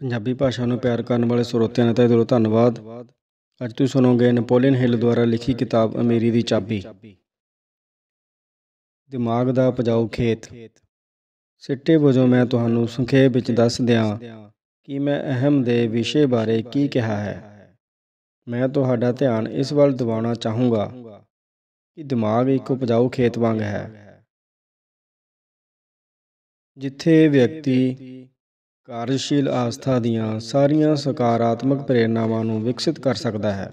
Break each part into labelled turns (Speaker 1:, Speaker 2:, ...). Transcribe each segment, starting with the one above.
Speaker 1: ਪੰਜਾਬੀ ਭਾਸ਼ਾ ਨੂੰ ਪਿਆਰ ਕਰਨ ਵਾਲੇ ਸਰੋਤਿਆਂ ਦਾ ਤਹਿ ਦਿਲੋਂ ਧੰਨਵਾਦ ਅੱਜ ਤੁਸੀਂ ਸੁਣੋਗੇ ਨਪੋਲੀਅਨ ਹਿੱਲ ਦੁਆਰਾ ਲਿਖੀ ਕਿਤਾਬ ਅਮੀਰੀ ਦੀ ਚਾਬੀ ਦਿਮਾਗ ਦਾ ਪਜਾਉ ਖੇਤ ਸਿੱਟੇ ਵਜੋਂ ਮੈਂ ਤੁਹਾਨੂੰ ਸੰਖੇਪ ਵਿੱਚ ਦੱਸ ਦਿਆਂ ਕਿ ਮੈਂ ਅਹਿਮ ਦੇ ਵਿਸ਼ੇ ਬਾਰੇ ਕੀ ਕਿਹਾ ਹੈ ਮੈਂ ਤੁਹਾਡਾ ਧਿਆਨ ਇਸ ਵੱਲ ਦਿਵਾਉਣਾ ਚਾਹੂੰਗਾ ਕਿ ਦਿਮਾਗ ਇੱਕ ਉਪਜਾਊ ਖੇਤ ਵਾਂਗ ਹੈ ਜਿੱਥੇ ਵਿਅਕਤੀ ਕਾਰਜਸ਼ੀਲ ਆਸਥਾ ਦੀਆਂ ਸਾਰੀਆਂ ਸਕਾਰਾਤਮਕ ਪ੍ਰੇਰਣਾਵਾਂ ਨੂੰ ਵਿਕਸਿਤ ਕਰ ਸਕਦਾ ਹੈ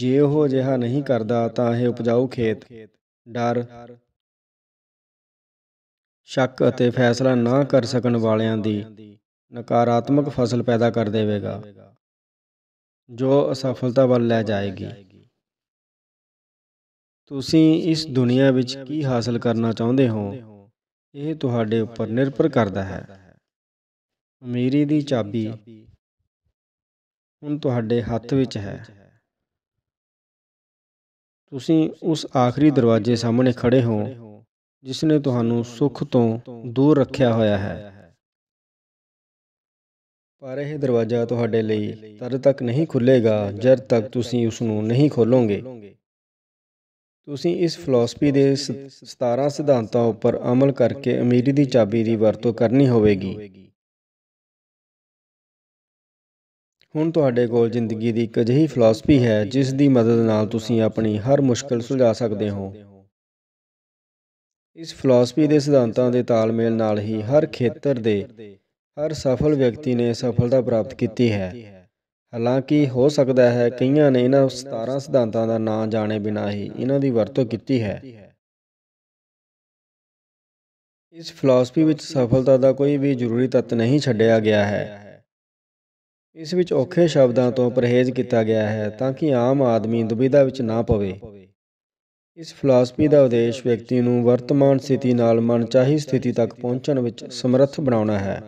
Speaker 1: ਜੇ ਉਹ ਅਜਿਹਾ ਨਹੀਂ ਕਰਦਾ ਤਾਂ ਇਹ ਉਪਜਾਊ ਖੇਤ ਡਰ ਸ਼ੱਕ ਅਤੇ ਫੈਸਲਾ ਨਾ ਕਰ ਸਕਣ ਵਾਲਿਆਂ ਦੀ ਨਕਾਰਾਤਮਕ ਫਸਲ ਪੈਦਾ ਕਰ ਦੇਵੇਗਾ ਜੋ ਅਸਫਲਤਾ ਵੱਲ ਲੈ ਜਾਏਗੀ ਤੁਸੀਂ ਇਸ ਦੁਨੀਆ ਵਿੱਚ ਕੀ ਹਾਸਲ ਕਰਨਾ ਚਾਹੁੰਦੇ ਹੋ ਇਹ ਤੁਹਾਡੇ ਉੱਪਰ ਨਿਰਭਰ ਕਰਦਾ ਹੈ ਅਮੀਰੀ ਦੀ ਚਾਬੀ ਹੁਣ ਤੁਹਾਡੇ ਹੱਥ ਵਿੱਚ ਹੈ ਤੁਸੀਂ ਉਸ ਆਖਰੀ ਦਰਵਾਜ਼ੇ ਸਾਹਮਣੇ ਖੜੇ ਹੋ ਜਿਸ ਨੇ ਤੁਹਾਨੂੰ ਸੁੱਖ ਤੋਂ ਦੂਰ ਰੱਖਿਆ ਹੋਇਆ ਹੈ ਪਰ ਇਹ ਦਰਵਾਜ਼ਾ ਤੁਹਾਡੇ ਲਈ ਤਦ ਤੱਕ ਨਹੀਂ ਖੁੱਲੇਗਾ ਜਦ ਤੱਕ ਤੁਸੀਂ ਉਸ ਨੂੰ ਨਹੀਂ ਖੋਲੋਗੇ ਤੁਸੀਂ ਇਸ ਫਲਸਫੀ ਦੇ 17 ਸਿਧਾਂਤਾਂ ਉੱਪਰ ਅਮਲ ਕਰਕੇ ਅਮੀਰੀ ਦੀ ਚਾਬੀ ਦੀ ਵਰਤੋਂ ਕਰਨੀ ਹੋਵੇਗੀ ਹੁਣ ਤੁਹਾਡੇ ਕੋਲ ਜ਼ਿੰਦਗੀ ਦੀ ਇੱਕ ਅਜਿਹੀ ਫਿਲਾਸਫੀ ਹੈ ਜਿਸ ਦੀ ਮਦਦ ਨਾਲ ਤੁਸੀਂ ਆਪਣੀ ਹਰ ਮੁਸ਼ਕਲ ਸੁਲਝਾ ਸਕਦੇ ਹੋ ਇਸ ਫਿਲਾਸਫੀ ਦੇ ਸਿਧਾਂਤਾਂ ਦੇ ਤਾਲਮੇਲ ਨਾਲ ਹੀ ਹਰ ਖੇਤਰ ਦੇ ਹਰ ਸਫਲ ਵਿਅਕਤੀ ਨੇ ਸਫਲਤਾ ਪ੍ਰਾਪਤ ਕੀਤੀ ਹੈ ਹਾਲਾਂਕਿ ਹੋ ਸਕਦਾ ਹੈ ਕਈਆਂ ਨੇ ਇਹਨਾਂ 17 ਸਿਧਾਂਤਾਂ ਦਾ ਨਾਂ ਜਾਣੇ ਬਿਨਾਂ ਹੀ ਇਹਨਾਂ ਦੀ ਵਰਤੋਂ ਕੀਤੀ ਹੈ ਇਸ ਫਿਲਾਸਫੀ ਵਿੱਚ ਸਫਲਤਾ ਦਾ ਕੋਈ ਵੀ ਜ਼ਰੂਰੀ ਤੱਤ ਨਹੀਂ ਛੱਡਿਆ ਗਿਆ ਹੈ ਇਸ ਵਿੱਚ ਔਖੇ ਸ਼ਬਦਾਂ ਤੋਂ ਪਰਹੇਜ਼ ਕੀਤਾ ਗਿਆ ਹੈ ਤਾਂ ਕਿ ਆਮ ਆਦਮੀ ਦੁਬਿਧਾ ਵਿੱਚ ਨਾ ਪਵੇ ਇਸ ਫਲਸਫੀ ਦਾ ਉਦੇਸ਼ ਵਿਅਕਤੀ ਨੂੰ ਵਰਤਮਾਨ ਸਥਿਤੀ ਨਾਲ ਮਨਚਾਹੀ ਸਥਿਤੀ ਤੱਕ ਪਹੁੰਚਣ ਵਿੱਚ ਸਮਰੱਥ ਬਣਾਉਣਾ ਹੈ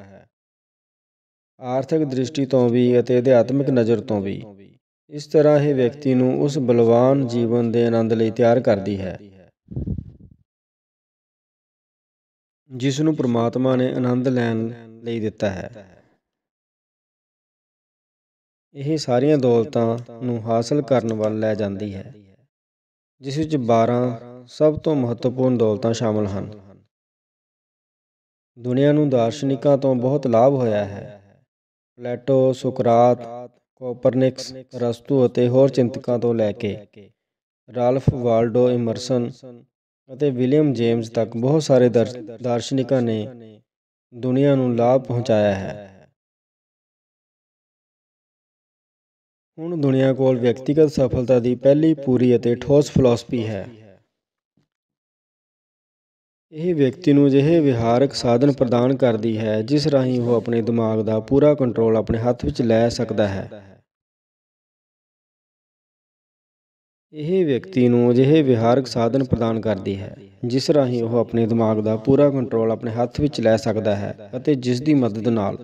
Speaker 1: ਆਰਥਿਕ ਦ੍ਰਿਸ਼ਟੀ ਤੋਂ ਵੀ ਅਤੇ ਅਧਿਆਤਮਿਕ ਨਜ਼ਰ ਤੋਂ ਵੀ ਇਸ ਤਰ੍ਹਾਂ ਇਹ ਵਿਅਕਤੀ ਨੂੰ ਉਸ ਬਲਵਾਨ ਜੀਵਨ ਦੇ ਆਨੰਦ ਲਈ ਤਿਆਰ ਕਰਦੀ ਹੈ ਜਿਸ ਨੂੰ ਪ੍ਰਮਾਤਮਾ ਨੇ ਆਨੰਦ ਲੈਣ ਲਈ ਦਿੱਤਾ ਹੈ ਇਹ ਸਾਰੀਆਂ ਦੌਲਤਾਂ ਨੂੰ ਹਾਸਲ ਕਰਨ ਵੱਲ ਲੈ ਜਾਂਦੀ ਹੈ ਜਿਸ ਵਿੱਚ 12 ਸਭ ਤੋਂ ਮਹੱਤਵਪੂਰਨ ਦੌਲਤਾਂ ਸ਼ਾਮਲ ਹਨ ਦੁਨੀਆ ਨੂੰ ਦਾਰਸ਼ਨਿਕਾਂ ਤੋਂ ਬਹੁਤ ਲਾਭ ਹੋਇਆ ਹੈ ਪਲੇਟੋ ਸੁਕਰਾਤ ਕੋਪਰਨਿਕਸ ਰਸਤੂ ਅਤੇ ਹੋਰ ਚਿੰਤਕਾਂ ਤੋਂ ਲੈ ਕੇ ਰਾਲਫ ਵਾਲਡੋ ਇਮਰਸਨ ਅਤੇ ਵਿਲੀਅਮ ਜੇਮਸ ਤੱਕ ਬਹੁਤ ਸਾਰੇ ਦਾਰਸ਼ਨਿਕਾਂ ਨੇ ਦੁਨੀਆ ਨੂੰ ਲਾਭ ਪਹੁੰਚਾਇਆ ਹੈ ਹੁਣ ਦੁਨੀਆ ਕੋਲ ਵਿਅਕਤੀਗਤ ਸਫਲਤਾ ਦੀ ਪਹਿਲੀ ਪੂਰੀ ਅਤੇ ਠੋਸ ਫਿਲਾਸਫੀ ਹੈ ਇਹ ਵਿਅਕਤੀ ਨੂੰ ਅਜਿਹੇ ਵਿਹਾਰਕ ਸਾਧਨ ਪ੍ਰਦਾਨ ਕਰਦੀ ਹੈ ਜਿਸ ਰਾਹੀਂ ਉਹ ਆਪਣੇ ਦਿਮਾਗ ਦਾ ਪੂਰਾ ਕੰਟਰੋਲ ਆਪਣੇ ਹੱਥ ਵਿੱਚ ਲੈ ਸਕਦਾ ਹੈ ਇਹ ਵਿਅਕਤੀ ਨੂੰ ਅਜਿਹੇ ਵਿਹਾਰਕ ਸਾਧਨ ਪ੍ਰਦਾਨ ਕਰਦੀ ਹੈ ਜਿਸ ਰਾਹੀਂ ਉਹ ਆਪਣੇ ਦਿਮਾਗ ਦਾ ਪੂਰਾ ਕੰਟਰੋਲ ਆਪਣੇ ਹੱਥ ਵਿੱਚ ਲੈ ਸਕਦਾ ਹੈ ਅਤੇ ਜਿਸ ਦੀ ਮਦਦ ਨਾਲ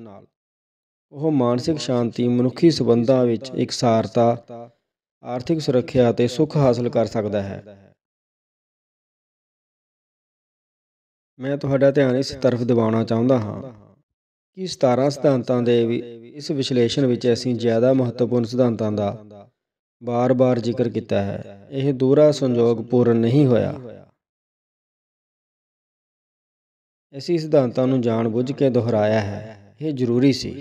Speaker 1: ਉਹ ਮਾਨਸਿਕ ਸ਼ਾਂਤੀ ਮਨੁੱਖੀ ਸਬੰਧਾਂ ਵਿੱਚ ਇਕਸਾਰਤਾ ਆਰਥਿਕ ਸੁਰੱਖਿਆ ਅਤੇ ਸੁੱਖ ਹਾਸਲ ਕਰ ਸਕਦਾ ਹੈ ਮੈਂ ਤੁਹਾਡਾ ਧਿਆਨ ਇਸ ਤਰਫ ਦਿਵਾਉਣਾ ਚਾਹੁੰਦਾ ਹਾਂ ਕਿ 17 ਸਿਧਾਂਤਾਂ ਦੇ ਇਸ ਵਿਸ਼ਲੇਸ਼ਣ ਵਿੱਚ ਅਸੀਂ ਜ਼ਿਆਦਾ ਮਹੱਤਵਪੂਰਨ ਸਿਧਾਂਤਾਂ ਦਾ ਬਾਰ-ਬਾਰ ਜ਼ਿਕਰ ਕੀਤਾ ਹੈ ਇਹ ਦੂਰਾ ਸੰਯੋਗ ਪੂਰਨ ਨਹੀਂ ਹੋਇਆ ਅਸੀਂ ਸਿਧਾਂਤਾਂ ਨੂੰ ਜਾਣਬੁੱਝ ਕੇ ਦੁਹਰਾਇਆ ਹੈ ਇਹ ਜ਼ਰੂਰੀ ਸੀ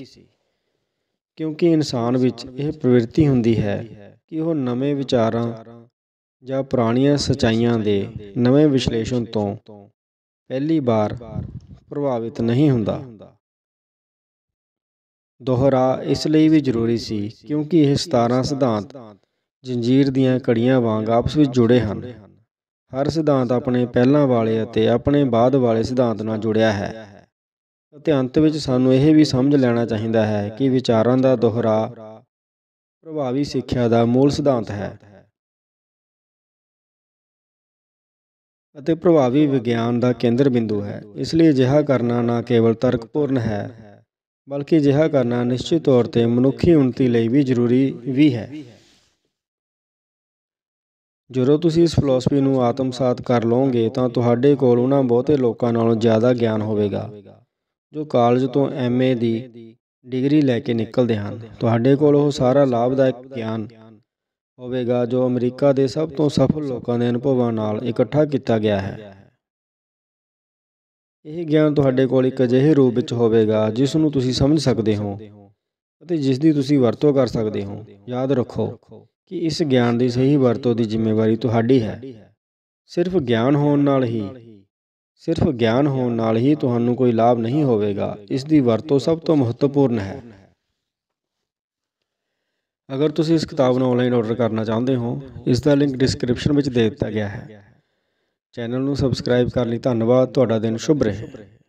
Speaker 1: ਕਿਉਂਕਿ ਇਨਸਾਨ ਵਿੱਚ ਇਹ ਪ੍ਰਵਿਰਤੀ ਹੁੰਦੀ ਹੈ ਕਿ ਉਹ ਨਵੇਂ ਵਿਚਾਰਾਂ ਜਾਂ ਪੁਰਾਣੀਆਂ ਸਚਾਈਆਂ ਦੇ ਨਵੇਂ ਵਿਸ਼ਲੇਸ਼ਣ ਤੋਂ ਪਹਿਲੀ ਵਾਰ ਪ੍ਰਭਾਵਿਤ ਨਹੀਂ ਹੁੰਦਾ ਦੋਹਰਾ ਇਸ ਲਈ ਵੀ ਜ਼ਰੂਰੀ ਸੀ ਕਿਉਂਕਿ ਇਹ 17 ਸਿਧਾਂਤ ਜੰਜੀਰ ਦੀਆਂ ਕੜੀਆਂ ਵਾਂਗ ਆਪਸ ਵਿੱਚ ਜੁੜੇ ਹਨ ਹਰ ਸਿਧਾਂਤ ਆਪਣੇ ਪਹਿਲਾਂ ਵਾਲੇ ਅਤੇ ਆਪਣੇ ਬਾਅਦ ਵਾਲੇ ਸਿਧਾਂਤ ਨਾਲ ਜੁੜਿਆ ਹੈ ਅਤੇ ਅੰਤ ਵਿੱਚ ਸਾਨੂੰ ਇਹ ਵੀ ਸਮਝ ਲੈਣਾ ਚਾਹੀਦਾ ਹੈ ਕਿ ਵਿਚਾਰਾਂ ਦਾ ਦੁਹਰਾ ਪ੍ਰਭਾਵੀ ਸਿੱਖਿਆ ਦਾ ਮੂਲ ਸਿਧਾਂਤ ਹੈ ਅਤੇ ਪ੍ਰਭਾਵੀ ਵਿਗਿਆਨ ਦਾ ਕੇਂਦਰ ਬਿੰਦੂ ਹੈ ਇਸ ਲਈ ਅਜਿਹਾ ਕਰਨਾ ਨਾ ਕੇਵਲ ਤਰਕਪੂਰਨ ਹੈ ਬਲਕਿ ਅਜਿਹਾ ਕਰਨਾ ਨਿਸ਼ਚਿਤ ਤੌਰ ਤੇ ਮਨੁੱਖੀ ਉਨਤੀ ਲਈ ਵੀ ਜ਼ਰੂਰੀ ਵੀ ਹੈ ਜਦੋਂ ਤੁਸੀਂ ਇਸ ਫਲਸਫੀ ਨੂੰ ਆਤਮਸਾਤ ਕਰ ਲਓਗੇ ਤਾਂ ਤੁਹਾਡੇ ਕੋਲ ਉਹਨਾਂ ਬਹੁਤੇ ਲੋਕਾਂ ਨਾਲੋਂ ਜ਼ਿਆਦਾ ਗਿਆਨ ਹੋਵੇਗਾ ਜੋ ਕਾਲਜ ਤੋਂ ਐਮਏ ਦੀ ਡਿਗਰੀ ਲੈ ਕੇ ਨਿਕਲਦੇ ਹਨ ਤੁਹਾਡੇ ਕੋਲ ਉਹ ਸਾਰਾ ਲਾਭਦਾਇਕ ਗਿਆਨ ਹੋਵੇਗਾ ਜੋ ਅਮਰੀਕਾ ਦੇ ਸਭ ਤੋਂ ਸਫਲ ਲੋਕਾਂ ਦੇ ਅਨੁਭਵਾਂ ਨਾਲ ਇਕੱਠਾ ਕੀਤਾ ਗਿਆ ਹੈ ਇਹ ਗਿਆਨ ਤੁਹਾਡੇ ਕੋਲ ਇੱਕ ਅਜਿਹੇ ਰੂਪ ਵਿੱਚ ਹੋਵੇਗਾ ਜਿਸ ਨੂੰ ਤੁਸੀਂ ਸਮਝ ਸਕਦੇ ਹੋ ਅਤੇ ਜਿਸ ਦੀ ਤੁਸੀਂ ਵਰਤੋਂ ਕਰ ਸਕਦੇ ਹੋ ਯਾਦ ਰੱਖੋ ਕਿ ਇਸ ਗਿਆਨ ਦੀ ਸਹੀ ਵਰਤੋਂ ਦੀ ਜ਼ਿੰਮੇਵਾਰੀ ਤੁਹਾਡੀ ਹੈ ਸਿਰਫ ਗਿਆਨ ਹੋਣ ਨਾਲ ਹੀ ਸਿਰਫ ਗਿਆਨ ਹੋਣ ਨਾਲ ਹੀ ਤੁਹਾਨੂੰ ਕੋਈ ਲਾਭ ਨਹੀਂ ਹੋਵੇਗਾ ਇਸ ਦੀ ਵਰਤੋਂ ਸਭ ਤੋਂ ਮਹੱਤਵਪੂਰਨ ਹੈ ਅਗਰ ਤੁਸੀਂ ਇਸ ਕਿਤਾਬ ਨੂੰ ਆਨਲਾਈਨ ਆਰਡਰ ਕਰਨਾ ਚਾਹੁੰਦੇ ਹੋ ਇਸ ਦਾ ਲਿੰਕ ਡਿਸਕ੍ਰਿਪਸ਼ਨ ਵਿੱਚ ਦੇ ਦਿੱਤਾ ਗਿਆ ਹੈ ਚੈਨਲ ਨੂੰ ਸਬਸਕ੍ਰਾਈਬ ਕਰਨ ਲਈ ਧੰਨਵਾਦ ਤੁਹਾਡਾ ਦਿਨ ਸ਼ੁਭ ਰਹੇ